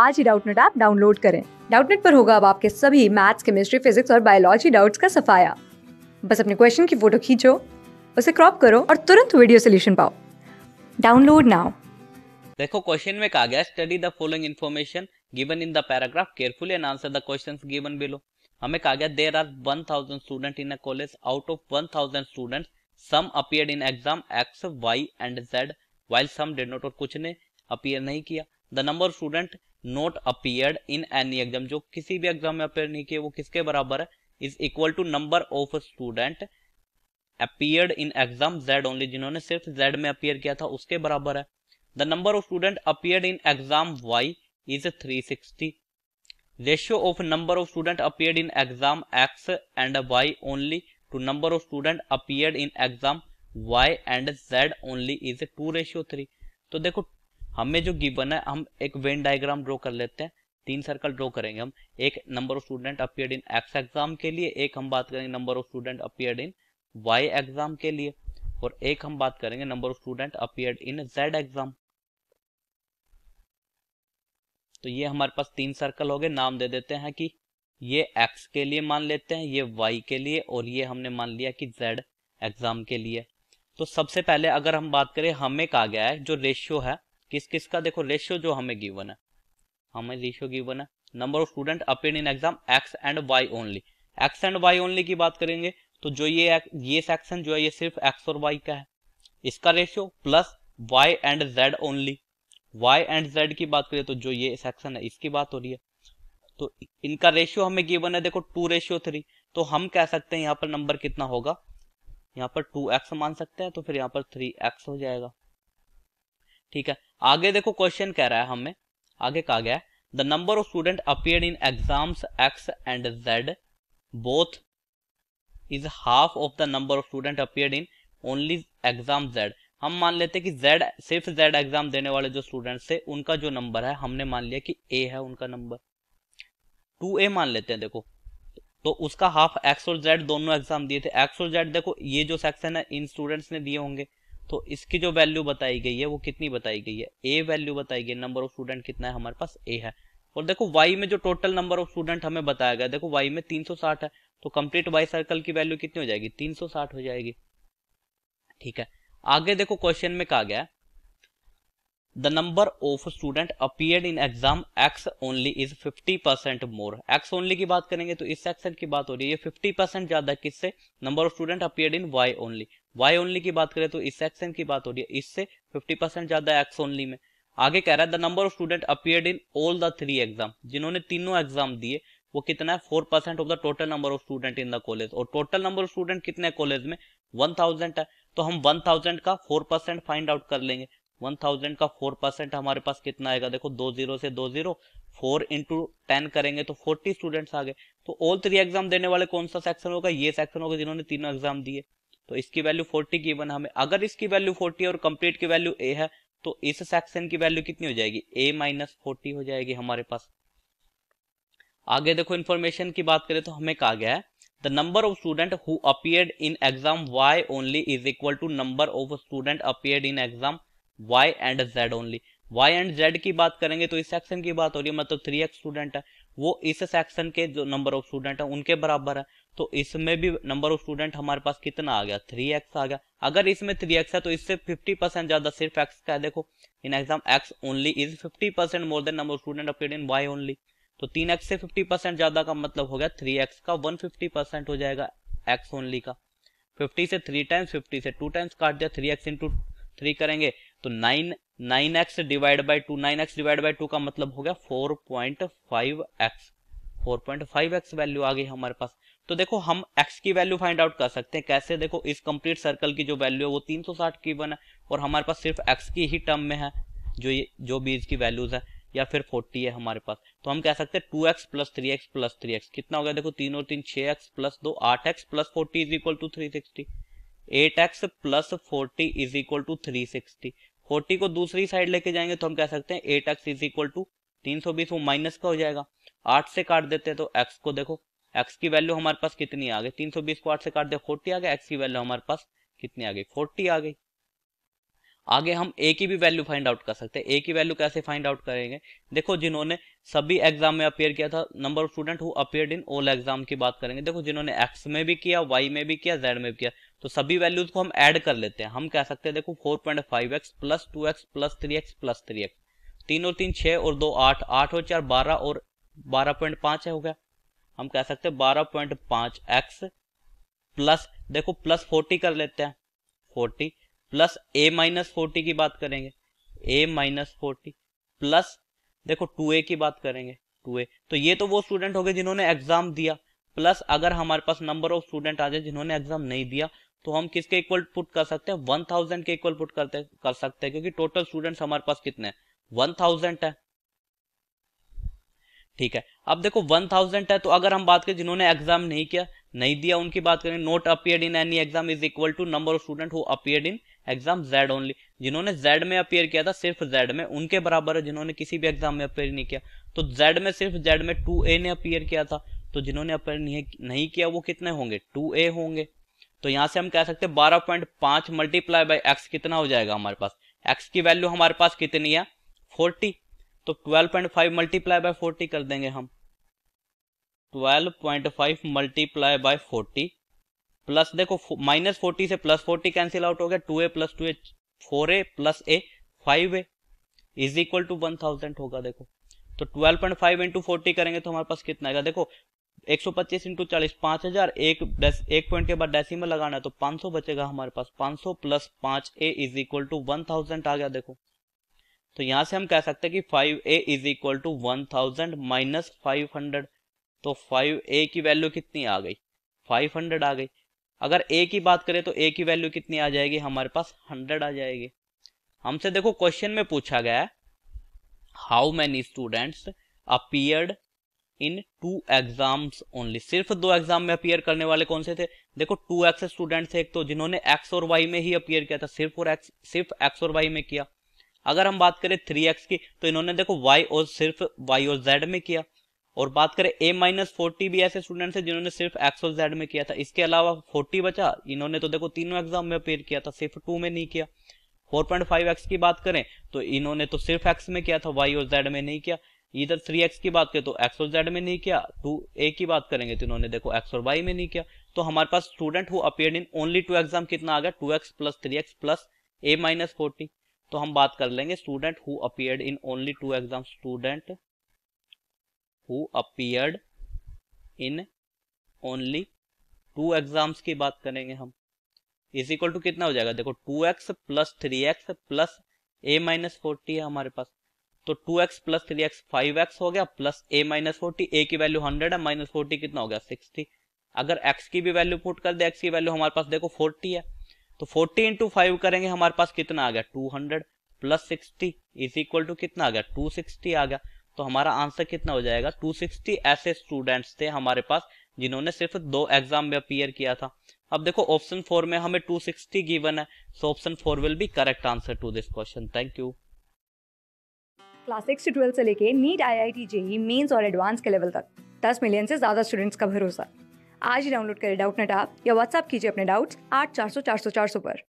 आज ही Doubtnut app download करें डाउटनेट पर होगा अब आपके सभी मैथ्स केमिस्ट्री फिजिक्स और बायोलॉजी डाउट्स का सफाया बस अपने क्वेश्चन की फोटो खींचो उसे क्रॉप करो और तुरंत वीडियो सोल्यूशन पाओ डाउनलोड नाउ देखो क्वेश्चन में कहा गया study the following information given in the paragraph carefully and answer the questions given below हमें कहा गया there are 1000 student in a college out of 1000 student some appear in exam X Y and Z while some did not और कुछ ने appear नहीं किया the number of student not appear in any exam जो किसी भी exam में appear नहीं किया वो किसके बराबर है is equal to number of student appear in exam Z only जिन्होंने सिर्फ जेड में अपियर किया था उसके बराबर है the number of student appear in exam Y is three sixty ratio of number of student appear in exam X and Y only to number of student appear in exam Y and Z only is two ratio three तो देखो हमें जो given है हम एक Venn diagram draw कर लेते हैं तीन सर्कल ड्रॉ करेंगे हम एक number of student appear in X exam के लिए एक हम बात करेंगे number of student appear in Y exam के लिए और एक हम बात करेंगे number of student appear in Z exam तो ये हमारे पास तीन सर्कल हो गए नाम दे देते हैं कि ये एक्स के लिए मान लेते हैं ये वाई के लिए और ये हमने मान लिया कि जेड एग्जाम के लिए तो सबसे पहले अगर हम बात करें हमें कहा गया है जो रेशियो है किस किस का देखो रेशियो जो हमें गिवन है हमें रेशियो गिवन है number of student appear in exam X and Y only X and Y only की बात करेंगे तो जो ये ये सेक्शन जो है ये सिर्फ एक्स और वाई का है इसका ratio plus Y and Z only Y and Z की बात करें तो जो ये सेक्शन है इसकी बात हो रही है तो इनका रेशियो हमें गिवन है देखो टू रेशियो थ्री तो हम कह सकते हैं यहाँ पर नंबर कितना होगा यहाँ पर टू एक्स मान सकते हैं तो फिर यहाँ पर थ्री एक्स हो जाएगा ठीक है आगे देखो क्वेश्चन कह रहा है हमें आगे कहा गया the number of student appear in exams X and Z both is half of the number of student appear in only exam Z हम मान लेते कि जेड सिर्फ जेड एग्जाम देने वाले जो स्टूडेंट्स थे उनका जो नंबर है हमने मान लिया कि ए है उनका नंबर टू ए मान लेते हैं देखो तो उसका हाफ एक्स और जेड दोनों एग्जाम दिए थे एक्स और जेड देखो ये जो सेक्शन है इन स्टूडेंट्स ने दिए होंगे तो इसकी जो वैल्यू बताई गई है वो कितनी बताई गई है ए वैल्यू बताई गई नंबर ऑफ स्टूडेंट कितना है हमारे पास ए है और देखो वाई में जो टोटल नंबर ऑफ स्टूडेंट हमें बताया गया देखो वाई में 360 है तो कंप्लीट वाई सर्कल की वैल्यू कितनी हो जाएगी 360 हो जाएगी ठीक है आगे देखो क्वेश्चन में कहा गया the number of student appear in exam X only is 50 percent more X only की बात करेंगे तो इस सेक्शन की बात हो रही है 50 परसेंट ज्यादा किससे number of student appear in Y only Y only की बात करें तो इस सेक्शन की बात हो रही है इससे 50 परसेंट ज्यादा एक्स ओनली में आगे कह रहा है the number of student appeared in all the three exam जिन्होंने तीनों एग्जाम दिए वो कितना है four percent of the total number of student in the college और टोटल नंबर ऑफ स्टूडेंट कितने कॉलेज में वन थाउजेंड है तो हम वन थाउजेंड का फोर परसेंट फाइंड आउट कर लेंगे वन थाउजेंड का फोर परसेंट हमारे पास कितना आएगा देखो दो जीरो से दो जीरो फोर इंटू टेन करेंगे तो फोर्टी स्टूडेंट्स आ गए तो ऑल थ्री एग्जाम देने वाले कौन सा सेक्शन होगा ये सेक्शन होगा जिन्होंने तीनों एग्जाम दिए तो इसकी वैल्यू फोर्टी गिवन हमें अगर इसकी वैल्यू फोर्टी और कंप्लीट की वैल्यू ए है तो इस सेक्शन की वैल्यू कितनी हो जाएगी ए माइनस फोर्टी हो जाएगी हमारे पास आगे देखो इन्फॉर्मेशन की बात करें तो हमें कहा गया है the number of student who appeared in exam Y only is equal to number of student appeared in exam Y and Z only Y and Z की बात करेंगे तो इस सेक्शन की बात हो रही है मतलब थ्री एक्स स्टूडेंट है वो इस सेक्शन के जो नंबर ऑफ स्टूडेंट है उनके बराबर है तो इसमें भी नंबर ऑफ स्टूडेंट हमारे पास कितना आ गया थ्री एक्स आ गया अगर इसमें थ्री एक्स है तो इससे फिफ्टी परसेंट ज्यादा सिर्फ एक्स का है देखो in exam X only is fifty percent more than number of student appeared in Y only तो तीन एक्स से फिफ्टी परसेंट ज्यादा का मतलब हो गया थ्री एक्स का वन फिफ्टी परसेंट हो जाएगा एक्स ओनली का फिफ्टी से थ्री टाइम्स फिफ्टी से टू टाइम्स काट दिया थ्री एक्स इंटू थ्री करेंगे तो nine nine X divide by two nine X divide by two का मतलब हो गया four point five X four point five X value आ गई हमारे पास तो देखो हम x की वैल्यू फाइंड आउट कर सकते हैं कैसे देखो इस कंप्लीट सर्कल की जो वैल्यू है वो 360 की बन है और हमारे पास सिर्फ x की ही टर्म में है जो ये जो भी इसकी वैल्यूज है या फिर 40 है हमारे पास तो हम कह सकते हैं two x plus three x plus three X कितना हो गया देखो तीन और तीन छह एक्स प्लस दो आठ X plus forty is equal to three sixty eight X plus forty is equal to three sixty forty को दूसरी साइड लेके जाएंगे तो हम कह सकते हैं eight X is equal to तीन सौ बीस वो माइनस का हो जाएगा आठ से काट देते हैं तो एक्स को देखो एक्स की वैल्यू हमारे पास कितनी आ गई तीन सौ बीस को आठ से काट दे फोर्टी आ गया एक्स की वैल्यू हमारे पास कितनी आ गई फोर्टी आ गई आगे हम ए की भी वैल्यू फाइंड आउट कर सकते हैं ए की वैल्यू कैसे फाइंड आउट करेंगे देखो जिन्होंने सभी एग्जाम में अपेयर किया था number of student who appear in all exam की बात करेंगे देखो जिन्होंने एक्स में भी किया वाई में भी किया जेड में भी किया तो सभी वैल्यूज को हम ऐड कर लेते हैं हम कह सकते हैं देखो four point five X plus two x plus three x plus three X तीन और तीन छः और दो आठ आठ और चार बारह और बारह पॉइंट पाँच है हो गया हम कह सकते हैं बारह पॉइंट पाँच एक्स प्लस देखो प्लस फोर्टी कर लेते हैं फोर्टी प्लस ए माइनस फोर्टी की बात करेंगे ए माइनस फोर्टी प्लस देखो टू ए की बात करेंगे टू ए तो ये तो वो स्टूडेंट हो गए जिन्होंने एग्जाम दिया प्लस अगर हमारे पास नंबर ऑफ स्टूडेंट आ जाए जिन्होंने एग्जाम नहीं दिया तो हम किसके इक्वल पुट कर सकते हैं वन थाउजेंड के इक्वल पुट करते कर सकते हैं क्योंकि टोटल स्टूडेंट्स हमारे पास कितने वन थाउजेंड है ठीक है अब देखो वन थाउजेंड है तो अगर हम बात करें जिन्होंने एग्जाम नहीं किया नहीं दिया उनकी बात करें not appeared in any exam is equal to number of student who appeared in exam Z only जिन्होंने जेड में अपेयर किया था सिर्फ जेड में उनके बराबर है जिन्होंने किसी भी एग्जाम में अपेयर नहीं किया तो जेड में सिर्फ जेड में टू ए ने अपेयर किया था तो जिन्होंने अपेयर नहीं किया वो कितने होंगे टू ए होंगे तो यहाँ से हम कह सकते बारह पॉइंट पांच मल्टीप्लाई बाई एक्स कितना हो जाएगा हमारे पास एक्स की वैल्यू हमारे पास कितनी है फोर्टी तो twelve point five multiply by forty कर देंगे हम twelve point five multiply by forty plus देखो माइनस फोर्टी से प्लस फोर्टी कैंसिल आउट हो गया two A plus two A four A plus A five A is equal to one thousand होगा देखो तो twelve point five into forty करेंगे तो हमारे पास कितना आएगा देखो एक सौ पच्चीस इंटू चालीस पांच हजार एक डेस, एक पॉइंट के बाद डेसिमल लगाना है तो पांच सौ बचेगा हमारे पास पांच सौ प्लस पांच A is equal to one thousand आ गया देखो तो यहां से हम कह सकते हैं कि five A is equal to one thousand minus five hundred तो फाइव ए की वैल्यू कितनी आ गई फाइव हंड्रेड आ गई अगर ए की बात करें तो ए की वैल्यू कितनी आ जाएगी हमारे पास हंड्रेड आ जाएगी हमसे देखो क्वेश्चन में पूछा गया how many students appeared in two exams only सिर्फ दो एग्जाम में अपियर करने वाले कौन से थे देखो टू एक्स स्टूडेंट थे एक तो जिन्होंने एक्स और वाई में ही अपियर किया था सिर्फ और एक्स सिर्फ एक्स और वाई में किया अगर हम बात करें थ्री एक्स की तो इन्होंने देखो वाई और सिर्फ वाई और जेड में किया और बात करें ए माइनस फोर्टी भी ऐसे स्टूडेंट है जिन्होंने सिर्फ एक्सो जेड में किया था इसके अलावा फोर्टी बचा इन्होंने तो देखो तीनों एग्जाम में अपेयर किया था सिर्फ टू में नहीं किया 4.5x की बात करें तो इन्होंने तो सिर्फ x में किया था y और z में नहीं किया इधर 3x की बात करें तो x और z में नहीं किया 2a की बात करेंगे तो इन्होंने देखो x और y में नहीं किया तो हमारे पास student who appear in only two exam कितना आ गया two x plus three x plus ए माइनस फोर्टी तो हम बात कर लेंगे student who appeared in only two exam student who appeared in only two exams की बात करेंगे हम इज इक्वल टू कितना हो जाएगा देखो two x plus three x plus ए माइनस फोर्टी है हमारे पास तो two x plus three x five x हो गया plus A minus forty a की वैल्यू हंड्रेड है माइनस फोर्टी कितना हो गया सिक्सटी अगर एक्स की भी वैल्यू पुट कर दे एक्स की वैल्यू हमारे पास देखो फोर्टी है तो फोर्टी इंटू फाइव करेंगे हमारे पास कितना आ गया two hundred plus sixty is equal to कितना आ गया टू सिक्सटी आ गया तो हमारा आंसर कितना हो जाएगा 260 ऐसे स्टूडेंट्स थे हमारे पास जिन्होंने सिर्फ दो एग्जाम में अपीयर किया था अब देखो ऑप्शन फोर में हमें 260 गिवन है so option four will be correct answer to this question thank you class six से ट्वेल्थ से लेके NEET I I T JEE mains और एडवांस के लेवल तक दस मिलियन से ज्यादा स्टूडेंट्स का भरोसा आज ही डाउनलोड करें डाउट नेट आप या व्हाट्सअप कीजिए अपने डाउट्स आठ चार सौ चार सौ चार सौ पर